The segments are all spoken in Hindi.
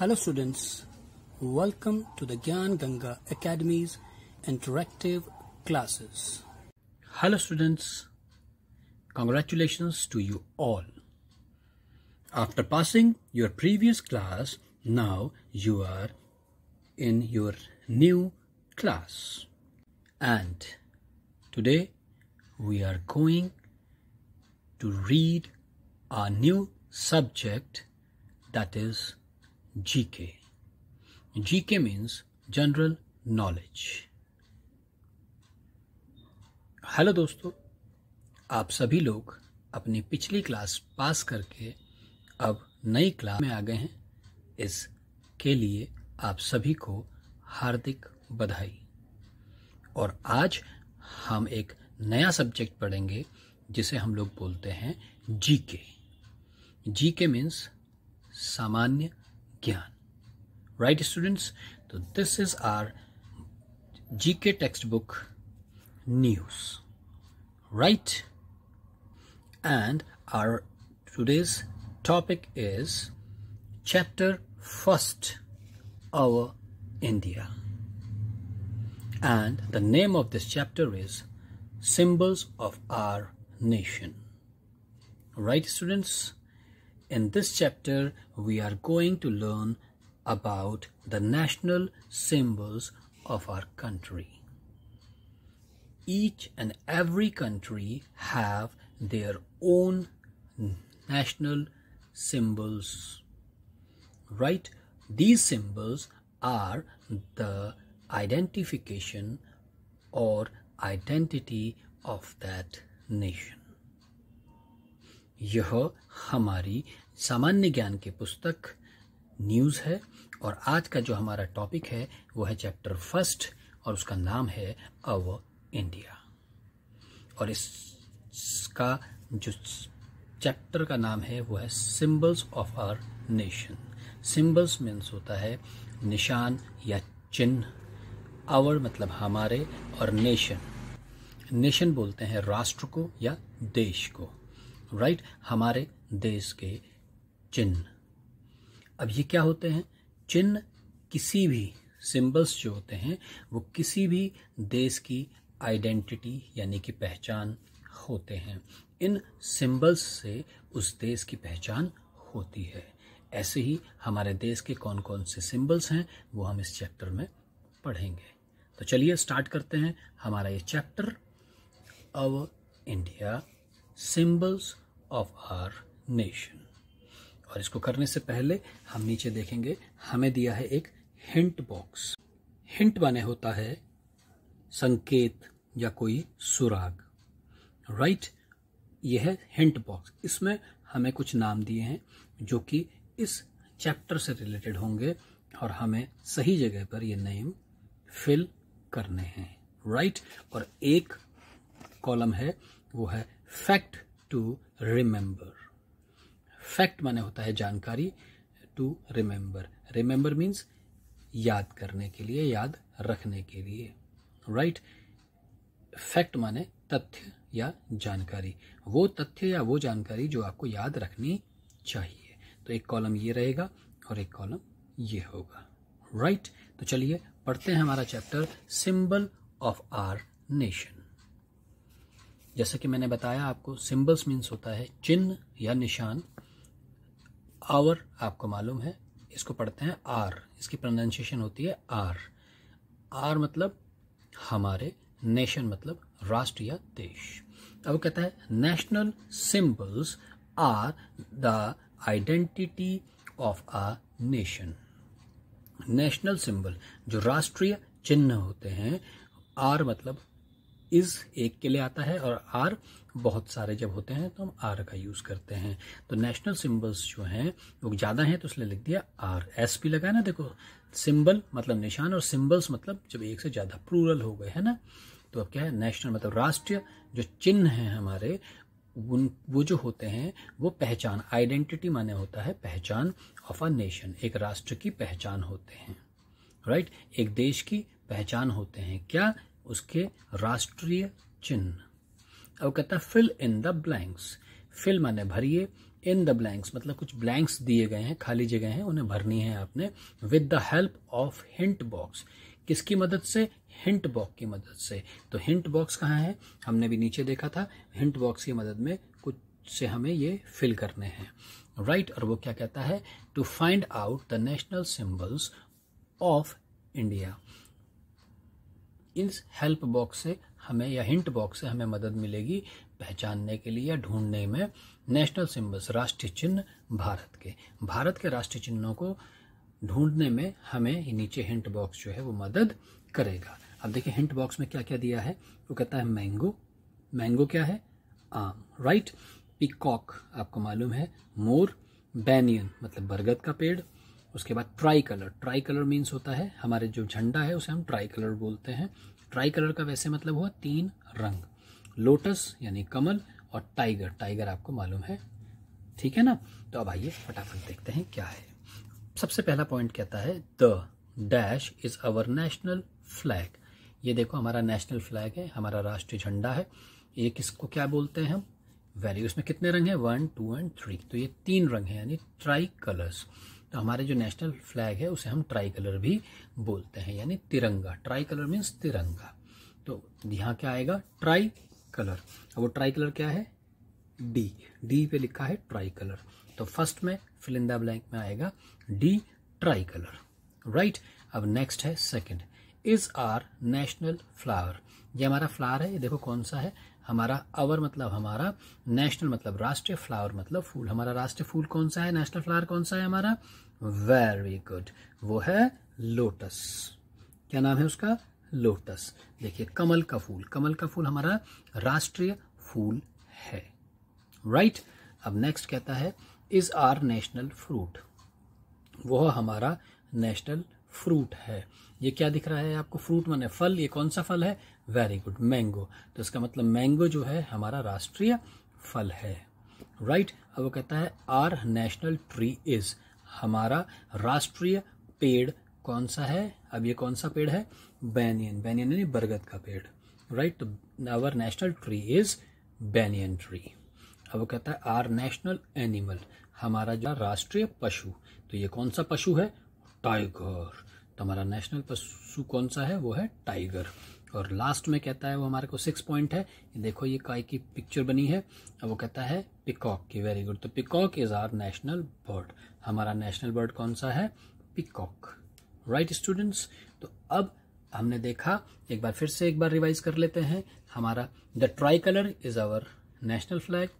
Hello students, welcome to the Gyan Ganga Academy's interactive classes. Hello students, congratulations to you all. After passing your previous class, now you are in your new class. And today we are going to read a new subject that is GK. GK means general knowledge hello दोस्तों आप सभी लोग अपनी पिछली क्लास पास करके अब नई क्लास में आ गए हैं इसके लिए आप सभी को हार्दिक बधाई और आज हम एक नया सब्जेक्ट पढ़ेंगे जिसे हम लोग बोलते हैं जीके जीके मीन्स सामान्य Right, students? So, this is our GK textbook news. Right? And our today's topic is chapter first our India. And the name of this chapter is Symbols of Our Nation. Right, students? In this chapter, we are going to learn about the national symbols of our country. Each and every country have their own national symbols, right? These symbols are the identification or identity of that nation. यह हमारी सामान्य ज्ञान की पुस्तक न्यूज़ है और आज का जो हमारा टॉपिक है वो है चैप्टर फर्स्ट और उसका नाम है अव इंडिया और इसका जो चैप्टर का नाम है वो है symbols of our nation symbols means होता है निशान या चिन्ह आवर मतलब हमारे और नेशन नेशन बोलते हैं राष्ट्र को या देश को राइट हमारे देश के चिन्ह अब ये क्या होते हैं चिन्ह किसी भी सिंबल्स जो होते हैं वो किसी भी देश की आइडेंटिटी यानी कि पहचान होते हैं इन सिंबल्स से उस देश की पहचान होती है ऐसे ही हमारे देश के कौन कौन से सिंबल्स हैं वो हम इस चैप्टर में पढ़ेंगे तो चलिए स्टार्ट करते हैं हमारा ये chapter of India symbols of our nation और इसको करने से पहले हम नीचे देखेंगे हमें दिया है एक हिंट बॉक्स हिंट माने होता है संकेत या कोई सुराग राइट right? यह है हिंट बॉक्स इसमें हमें कुछ नाम दिए हैं जो कि इस चैप्टर से रिलेटेड होंगे और हमें सही जगह पर ये नेम फिल करने हैं राइट right? और एक कॉलम है वो है फैक्ट टू रिमेंबर फैक्ट माने होता है जानकारी टू रिमेंबर रिमेंबर मीन्स याद करने के लिए याद रखने के लिए राइट फैक्ट माने तथ्य या जानकारी वो तथ्य या वो जानकारी जो आपको याद रखनी चाहिए तो एक कॉलम ये रहेगा और एक कॉलम ये होगा राइट right? तो चलिए पढ़ते हैं हमारा chapter symbol of our nation जैसा कि मैंने बताया आपको सिंबल्स मीन्स होता है चिन्ह या निशान आवर आपको मालूम है इसको पढ़ते हैं आर इसकी प्रोनाउंसिएशन होती है आर आर मतलब हमारे नेशन मतलब राष्ट्र या देश अब वो कहता है national symbols are the identity of a nation national symbol जो राष्ट्रीय चिन्ह होते हैं आर मतलब इज एक के लिए आता है और आर बहुत सारे जब होते हैं तो हम आर का यूज करते हैं तो नेशनल सिंबल्स जो हैं वो ज्यादा हैं तो इसलिए लिख दिया आर एस पी लगा ना देखो सिंबल मतलब निशान और सिंबल्स मतलब जब एक से ज्यादा प्लूरल हो गए है ना तो अब क्या है नेशनल मतलब राष्ट्रीय जो चिन्ह हैं हमारे उन वो जो होते हैं वो पहचान आइडेंटिटी माने होता है पहचान ऑफ अ नेशन एक राष्ट्र की पहचान होते हैं राइट right? एक देश की पहचान होते हैं क्या उसके राष्ट्रीय चिन्ह अब कहता है fill in the blanks fill माने भरिए इन द ब्लैंक्स मतलब कुछ ब्लैंक्स दिए गए हैं खाली जगह हैं उन्हें भरनी है आपने with the help of hint box किसकी मदद से हिंट बॉक्स की मदद से तो हिंट बॉक्स कहाँ है हमने भी नीचे देखा था हिंट बॉक्स की मदद में कुछ से हमें ये फिल करने हैं राइट right, और वो क्या कहता है to find out the national symbols of India इस हेल्प बॉक्स से हमें या हिंट बॉक्स से हमें मदद मिलेगी पहचानने के लिए या ढूंढने में नेशनल सिम्बल्स राष्ट्रीय चिन्ह भारत के भारत के राष्ट्रीय चिन्हों को ढूंढने में हमें नीचे हिंट बॉक्स जो है वो मदद करेगा अब देखिए हिंट बॉक्स में क्या क्या दिया है वो कहता है मैंगो मैंगो क्या है आम राइट पिकॉक आपको मालूम है मोर बैनियन मतलब बरगद का पेड़ उसके बाद tricolour tricolour means होता है हमारे जो झंडा है उसे हम ट्राई कलर बोलते हैं ट्राई कलर का वैसे मतलब हुआ तीन रंग लोटस यानी कमल और टाइगर टाइगर आपको मालूम है ठीक है ना तो अब आइए फटाफट देखते हैं क्या है सबसे पहला पॉइंट कहता है the dash is our national flag ये देखो हमारा नेशनल फ्लैग है हमारा राष्ट्रीय झंडा है ये किसको क्या बोलते हैं हम वैल्यू इसमें कितने रंग हैं वन टू एंड थ्री तो ये तीन रंग हैं यानी ट्राई कलर्स तो हमारे जो नेशनल फ्लैग है उसे हम ट्राई कलर भी बोलते हैं यानी तिरंगा ट्राई कलर मीन्स तिरंगा तो यहाँ क्या आएगा ट्राई कलर अब वो ट्राई कलर क्या है डी डी पे लिखा है ट्राई कलर तो फर्स्ट में फिलिंदा ब्लैंक में आएगा डी ट्राई कलर राइट अब नेक्स्ट है second is our national flower ये हमारा फ्लावर है ये देखो कौन सा है हमारा अवर मतलब हमारा नेशनल मतलब राष्ट्रीय फ्लावर मतलब फूल हमारा राष्ट्रीय फूल कौन सा है नेशनल फ्लावर कौन सा है हमारा वेरी गुड वो है लोटस क्या नाम है उसका लोटस देखिए कमल का फूल कमल का फूल हमारा राष्ट्रीय फूल है राइट right? अब नेक्स्ट कहता है इज आर नेशनल फ्रूट वह हमारा नेशनल फ्रूट है ये क्या दिख रहा है आपको फ्रूट माने फल ये कौन सा फल है वेरी गुड मैंगो तो इसका मतलब मैंगो जो है हमारा राष्ट्रीय फल है राइट right? अब वो कहता है आर नेशनल ट्री इज हमारा राष्ट्रीय पेड़ कौन सा है अब ये कौन सा पेड़ है बैनियन बैनियन यानी बरगद का पेड़ राइट तो our national tree is banyan tree अब वो कहता है आर नेशनल एनिमल हमारा जो राष्ट्रीय पशु तो ये कौन सा पशु है टाइगर तो हमारा नेशनल पशु कौन सा है वो है टाइगर और लास्ट में कहता है वो हमारे को सिक्स पॉइंट है देखो ये काय की पिक्चर बनी है वो कहता है पिकॉक की वेरी गुड तो peacock is our national bird हमारा नेशनल बर्ड कौन सा है पिकॉक राइट स्टूडेंट्स तो अब हमने देखा एक बार फिर से एक बार रिवाइज कर लेते हैं हमारा the tricolour is our national flag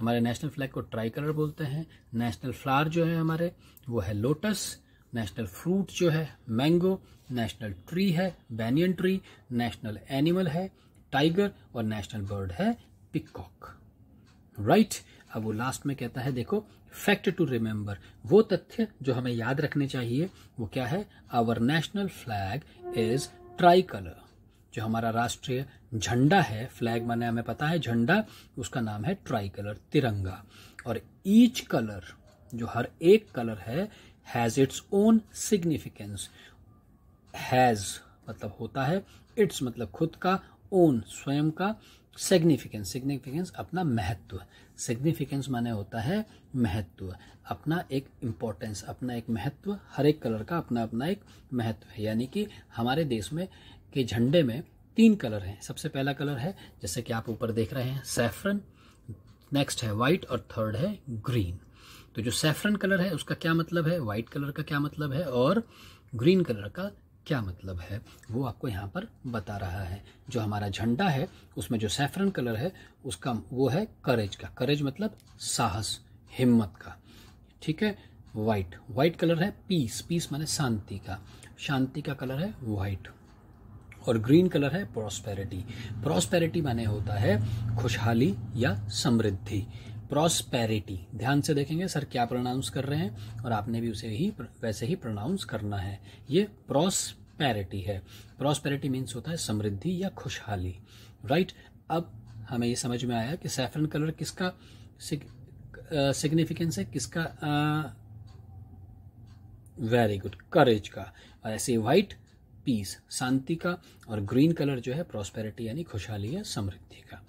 हमारे नेशनल फ्लैग को ट्राई कलर बोलते हैं नेशनल फ्लावर जो है हमारे वो है लोटस नेशनल फ्रूट जो है मैंगो नेशनल ट्री है बैनियन ट्री नेशनल एनिमल है टाइगर और नेशनल बर्ड है पिकॉक राइट right? अब वो लास्ट में कहता है देखो फैक्ट टू रिमेम्बर वो तथ्य जो हमें याद रखने चाहिए वो क्या है our national flag is tricolour जो हमारा राष्ट्रीय झंडा है फ्लैग माने हमें पता है झंडा उसका नाम है ट्राई कलर तिरंगा और ईच कलर जो हर एक कलर है has its own significance has मतलब होता है इट्स मतलब खुद का ओन स्वयं का सिग्निफिकेंस सिग्निफिकेंस अपना महत्व सिग्निफिकेंस माने होता है महत्व अपना एक इम्पोर्टेंस अपना एक महत्व हर एक कलर का अपना अपना एक महत्व है यानी कि हमारे देश में के झंडे में तीन कलर हैं सबसे पहला कलर है जैसे कि आप ऊपर देख रहे हैं सैफरन नेक्स्ट है वाइट और थर्ड है ग्रीन तो जो सेफ्रन कलर है उसका क्या मतलब है वाइट कलर का क्या मतलब है और ग्रीन कलर का क्या मतलब है वो आपको यहाँ पर बता रहा है जो हमारा झंडा है उसमें जो सेफ्रन कलर है उसका वो है करेज का करेज मतलब साहस हिम्मत का ठीक है वाइट वाइट कलर है पीस पीस माने शांति का शांति का कलर है वाइट और ग्रीन कलर है प्रॉस्पेरिटी प्रॉस्पेरिटी माने होता है खुशहाली या समृद्धि प्रॉस्पेरिटी ध्यान से देखेंगे सर क्या प्रोनाउंस कर रहे हैं और आपने भी उसे ही वैसे ही प्रोनाउंस करना है ये प्रॉस्पेरिटी है प्रॉस्पेरिटी मीन्स होता है समृद्धि या खुशहाली राइट अब हमें ये समझ में आया कि सैफरन कलर किसका सिग्निफिकेंस uh, है किसका वेरी गुड करेज का और ऐसे व्हाइट पीस शांति का और ग्रीन कलर जो है प्रॉस्पेरिटी यानी खुशहाली या समृद्धि का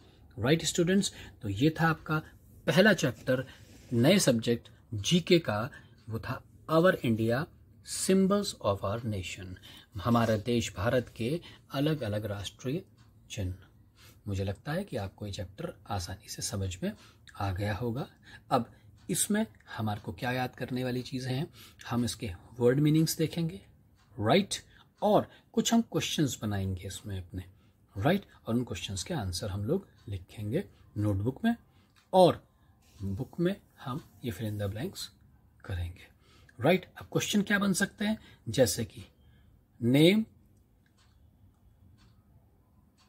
राइट right, स्टूडेंट्स तो ये था आपका पहला चैप्टर नए सब्जेक्ट जीके का वो था our India symbols of our nation हमारा देश भारत के अलग अलग राष्ट्रीय चिन्ह मुझे लगता है कि आपको ये चैप्टर आसानी से समझ में आ गया होगा अब इसमें हमारे को क्या याद करने वाली चीज़ें हैं हम इसके वर्ड मीनिंग्स देखेंगे राइट right? और कुछ हम क्वेश्चंस बनाएंगे इसमें अपने राइट right? और उन क्वेश्चंस के आंसर हम लोग लिखेंगे नोटबुक में और बुक में हम ये फिल इन द ब्लैंक्स करेंगे राइट right? अब क्वेश्चन क्या बन सकते हैं जैसे कि नेम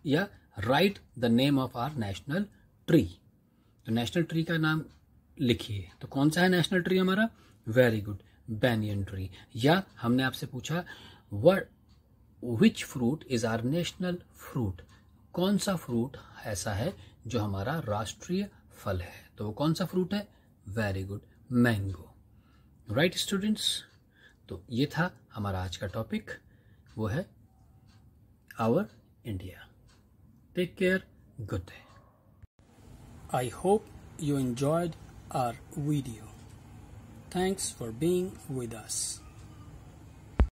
या write the name of our national tree तो नेशनल ट्री का नाम लिखिए तो कौन सा है नेशनल ट्री हमारा वेरी गुड बैनियन ट्री या हमने आपसे पूछा word which fruit is our national fruit कौन सा फ्रूट ऐसा है जो हमारा राष्ट्रीय फल है तो वो कौन सा फ्रूट है very good mango right students तो ये था हमारा आज का टॉपिक वो है our India take care good day I hope you enjoyed our video thanks for being with us